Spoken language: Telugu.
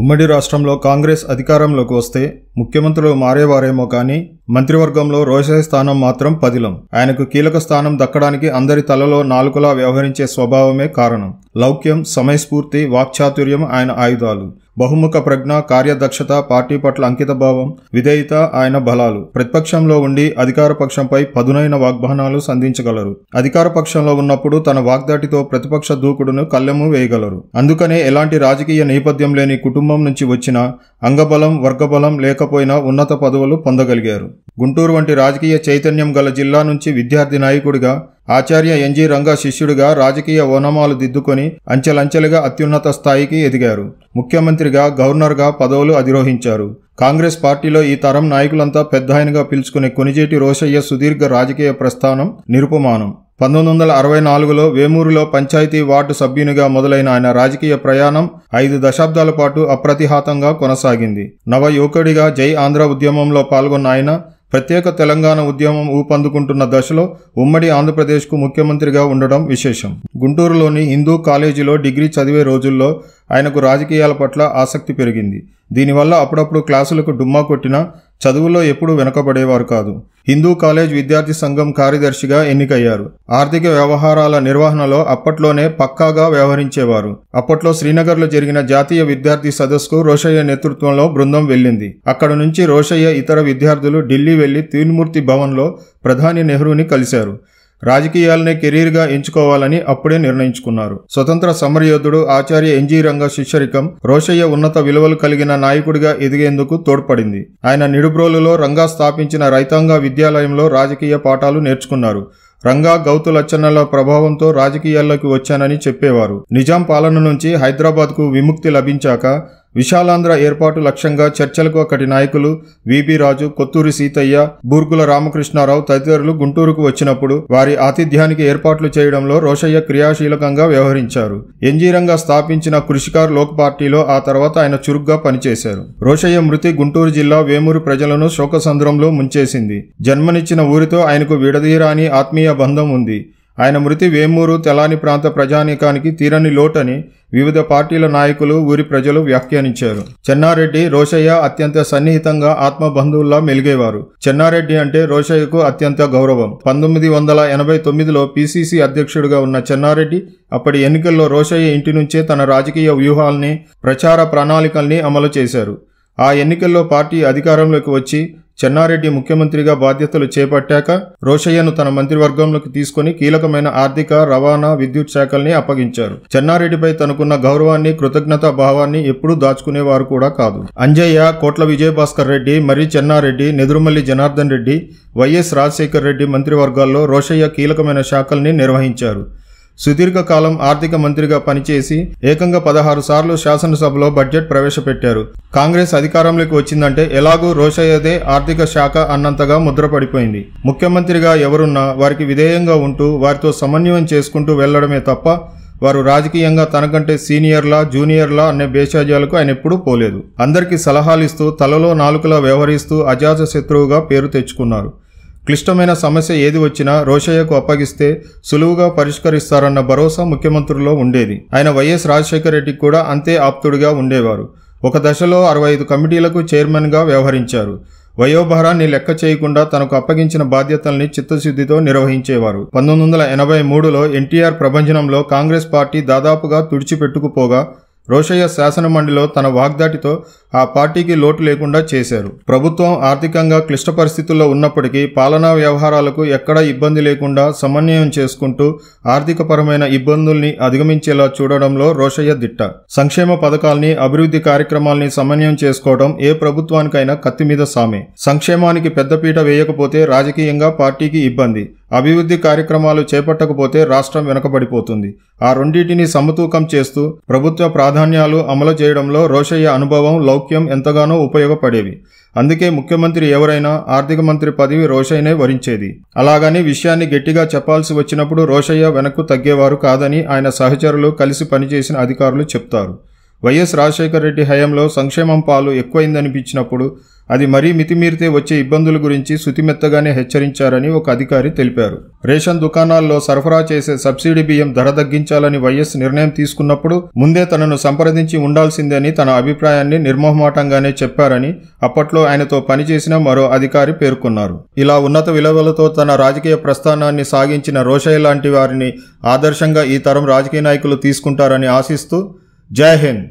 ఉమ్మడి రాష్ట్రంలో కాంగ్రెస్ అధికారంలోకి వస్తే ముఖ్యమంత్రులు మారేవారేమో కానీ మంత్రివర్గంలో రోషయ్య స్థానం మాత్రం పదిలం ఆయనకు కీలక స్థానం దక్కడానికి అందరి తలలో నాలుకలా వ్యవహరించే స్వభావమే కారణం లౌక్యం సమయస్ఫూర్తి వాక్చాతుర్యం ఆయన ఆయుధాలు బహుముఖ ప్రజ్ఞ కార్యదక్షత పార్టీ పట్ల అంకితభావం విధేయత ఆయన బలాలు ప్రతిపక్షంలో ఉండి అధికార పక్షంపై పదునైన వాగ్బానాలు సంధించగలరు అధికార పక్షంలో ఉన్నప్పుడు తన వాగ్దాటితో ప్రతిపక్ష దూకుడును కళ్ళెము వేయగలరు అందుకనే ఎలాంటి రాజకీయ నేపథ్యం లేని కుటుంబం నుంచి వచ్చిన అంగబలం వర్గబలం లేకపోయినా ఉన్నత పదవులు పొందగలిగారు గుంటూరు వంటి రాజకీయ చైతన్యం గల జిల్లా నుంచి విద్యార్థి నాయకుడిగా ఆచార్య ఎన్జీ రంగా శిష్యుడిగా రాజకీయ ఓనమాలు దిద్దుకొని అంచెలంచెలుగా అత్యున్నత స్థాయికి ఎదిగారు ముఖ్యమంత్రిగా గవర్నర్గా పదవులు అధిరోహించారు కాంగ్రెస్ పార్టీలో ఈ తరం నాయకులంతా పెద్దాయనగా పిలుచుకునే కొనిజేటి రోషయ్య సుదీర్ఘ రాజకీయ ప్రస్థానం నిరుపమానం పంతొమ్మిది వందల అరవై నాలుగులో వేమూరులో పంచాయతీ వార్డు సభ్యునిగా మొదలైన ఆయన రాజకీయ ప్రయాణం ఐదు దశాబ్దాల పాటు అప్రతిహాతంగా కొనసాగింది నవ యువకుడిగా జై ఆంధ్ర ఉద్యమంలో పాల్గొన్న ఆయన ప్రత్యేక తెలంగాణ ఉద్యమం ఊపందుకుంటున్న దశలో ఉమ్మడి ఆంధ్రప్రదేశ్కు ముఖ్యమంత్రిగా ఉండడం విశేషం గుంటూరులోని హిందూ కాలేజీలో డిగ్రీ చదివే రోజుల్లో ఆయనకు రాజకీయాల పట్ల ఆసక్తి పెరిగింది దీనివల్ల అప్పుడప్పుడు క్లాసులకు డుమ్మా కొట్టినా చదువులో ఎప్పుడూ వెనుకబడేవారు కాదు హిందూ కాలేజ్ విద్యార్థి సంఘం కార్యదర్శిగా ఎన్నికయ్యారు ఆర్థిక వ్యవహారాల నిర్వహణలో అప్పట్లోనే పక్కాగా వ్యవహరించేవారు అప్పట్లో శ్రీనగర్లో జరిగిన జాతీయ విద్యార్థి సదస్సుకు రోషయ్య నేతృత్వంలో బృందం వెళ్ళింది అక్కడ నుంచి రోషయ్య ఇతర విద్యార్థులు ఢిల్లీ వెళ్లి తీన్మూర్తి భవన్లో ప్రధాని నెహ్రూని కలిశారు రాజకీయాలనే కెరీర్గా ఎంచుకోవాలని అప్పుడే నిర్ణయించుకున్నారు స్వతంత్ర సమరయోధుడు ఆచార్య ఎన్జీ రంగ శిష్యరికం రోషయ్య ఉన్నత విలువలు కలిగిన నాయకుడిగా ఎదిగేందుకు తోడ్పడింది ఆయన నిడుబ్రోలులో రంగా స్థాపించిన రైతాంగ విద్యాలయంలో రాజకీయ పాఠాలు నేర్చుకున్నారు రంగా గౌతు లచ్చన్నల ప్రభావంతో రాజకీయాల్లోకి వచ్చానని చెప్పేవారు నిజాం పాలన నుంచి హైదరాబాద్కు విముక్తి లభించాక విశాలాంధ్ర ఏర్పాటు లక్ష్యంగా చర్చలకు అక్కడి నాయకులు విబి రాజు కొత్తూరి సీతయ్య బూర్గుల రామకృష్ణారావు తదితరులు గుంటూరుకు వచ్చినప్పుడు వారి ఆతిథ్యానికి ఏర్పాట్లు చేయడంలో రోషయ్య క్రియాశీలకంగా వ్యవహరించారు ఎంజీరంగా స్థాపించిన కృషికార్ లోక్ పార్టీలో ఆ తర్వాత ఆయన చురుగ్గా పనిచేశారు రోషయ్య మృతి గుంటూరు జిల్లా వేమూరు ప్రజలను శోకసంద్రంలో ముంచేసింది జన్మనిచ్చిన ఊరితో ఆయనకు విడదీరాని ఆత్మీయ బంధం ఉంది ఆయన మృతి వేమూరు తెలాని ప్రాంత ప్రజానీకానికి తీరని లోటని వివిధ పార్టీల నాయకులు ఊరి ప్రజలు వ్యాఖ్యానించారు చెన్నారెడ్డి రోషయ్య అత్యంత సన్నిహితంగా ఆత్మబంధువుల్లా మెలిగేవారు చెన్నారెడ్డి అంటే రోషయ్యకు అత్యంత గౌరవం పంతొమ్మిది వందల ఎనభై తొమ్మిదిలో పిసిసి అధ్యక్షుడిగా ఉన్న చెన్నారెడ్డి అప్పటి ఎన్నికల్లో రోషయ్య ఇంటి నుంచే తన రాజకీయ వ్యూహాల్ని ప్రచార ప్రణాళికల్ని అమలు చేశారు ఆ ఎన్నికల్లో పార్టీ అధికారంలోకి వచ్చి చెన్నారెడ్డి ముఖ్యమంత్రిగా బాధ్యతలు చేపట్టాక రోషయ్యను తన మంత్రివర్గంలోకి తీసుకుని కీలకమైన ఆర్థిక రవాణా విద్యుత్ శాఖల్ని అప్పగించారు చెన్నారెడ్డిపై తనకున్న గౌరవాన్ని కృతజ్ఞతా భావాన్ని ఎప్పుడూ దాచుకునేవారు కూడా కాదు అంజయ్య కోట్ల విజయభాస్కర్ రెడ్డి మరి చెన్నారెడ్డి నెదురుమల్లి జనార్దన్ రెడ్డి వైఎస్ రాజశేఖర్ రెడ్డి మంత్రివర్గాల్లో రోషయ్య కీలకమైన శాఖల్ని నిర్వహించారు సుదీర్ఘకాలం ఆర్థిక మంత్రిగా పనిచేసి ఏకంగా పదహారు సార్లు శాసనసభలో బడ్జెట్ ప్రవేశపెట్టారు కాంగ్రెస్ అధికారంలోకి వచ్చిందంటే ఎలాగూ రోషయ్యదే ఆర్థిక శాఖ అన్నంతగా ముద్రపడిపోయింది ముఖ్యమంత్రిగా ఎవరున్నా వారికి విధేయంగా ఉంటూ వారితో సమన్వయం చేసుకుంటూ వెళ్లడమే తప్ప వారు రాజకీయంగా తనకంటే సీనియర్లా జూనియర్లా అనే భేషాజాలకు ఆయన ఎప్పుడూ పోలేదు అందరికీ సలహాలిస్తూ తలలో నాలుకలా వ్యవహరిస్తూ అజాత శత్రువుగా పేరు తెచ్చుకున్నారు క్లిష్టమైన సమస్య ఏది వచ్చినా రోషయ్యకు అప్పగిస్తే సులువుగా పరిష్కరిస్తారన్న భరోసా ముఖ్యమంత్రుల్లో ఉండేది ఆయన వైఎస్ రాజశేఖర రెడ్డికి కూడా అంతే ఆప్తుడిగా ఉండేవారు ఒక దశలో అరవై ఐదు కమిటీలకు చైర్మన్గా వ్యవహరించారు వయోభారాన్ని లెక్క చేయకుండా తనకు అప్పగించిన బాధ్యతల్ని చిత్తశుద్ధితో నిర్వహించేవారు పంతొమ్మిది వందల ఎనభై మూడులో ఎన్టీఆర్ ప్రభంజనంలో కాంగ్రెస్ పార్టీ దాదాపుగా తుడిచిపెట్టుకుపోగా రోషయ్య శాసనమండలిలో తన వాగ్దాటితో ఆ పార్టీకి లోటు లేకుండా చేశారు ప్రభుత్వం ఆర్థికంగా క్లిష్ట పరిస్థితుల్లో ఉన్నప్పటికీ పాలనా వ్యవహారాలకు ఎక్కడా ఇబ్బంది లేకుండా సమన్వయం చేసుకుంటూ ఆర్థికపరమైన ఇబ్బందుల్ని అధిగమించేలా చూడడంలో రోషయ్య దిట్ట సంక్షేమ పథకాల్ని అభివృద్ధి కార్యక్రమాల్ని సమన్వయం చేసుకోవడం ఏ ప్రభుత్వానికైనా కత్తిమీద సామే సంక్షేమానికి పెద్దపీట వేయకపోతే రాజకీయంగా పార్టీకి ఇబ్బంది అభివృద్ధి కార్యక్రమాలు చేపట్టకపోతే రాష్ట్రం వెనకబడిపోతుంది ఆ రెండింటిని సమతూకం చేస్తూ ప్రభుత్వ ప్రాధాన్యాలు అమలు చేయడంలో రోషయ్య అనుభవం లౌక్యం ఎంతగానో ఉపయోగపడేవి అందుకే ముఖ్యమంత్రి ఎవరైనా ఆర్థిక మంత్రి పదవి రోషయ్యనే వరించేది అలాగని విషయాన్ని గట్టిగా చెప్పాల్సి వచ్చినప్పుడు రోషయ్య వెనక్కు తగ్గేవారు కాదని ఆయన సహచరులు కలిసి పనిచేసిన అధికారులు చెప్తారు వైఎస్ రాజశేఖర రెడ్డి హయాంలో సంక్షేమం పాలు ఎక్కువైందనిపించినప్పుడు అది మరీ మితిమీరితే వచ్చే ఇబ్బందుల గురించి శుతిమెత్తగానే హెచ్చరించారని ఒక అధికారి తెలిపారు రేషన్ దుకాణాల్లో సరఫరా చేసే సబ్సిడీ బియ్యం ధర తగ్గించాలని వైఎస్ నిర్ణయం తీసుకున్నప్పుడు ముందే తనను సంప్రదించి ఉండాల్సిందని తన అభిప్రాయాన్ని నిర్మోహమాటంగానే చెప్పారని అప్పట్లో ఆయనతో పనిచేసిన మరో అధికారి పేర్కొన్నారు ఇలా ఉన్నత విలువలతో తన రాజకీయ ప్రస్థానాన్ని సాగించిన రోషయ్య లాంటి వారిని ఆదర్శంగా ఈ తరం రాజకీయ నాయకులు తీసుకుంటారని ఆశిస్తూ జై హింద్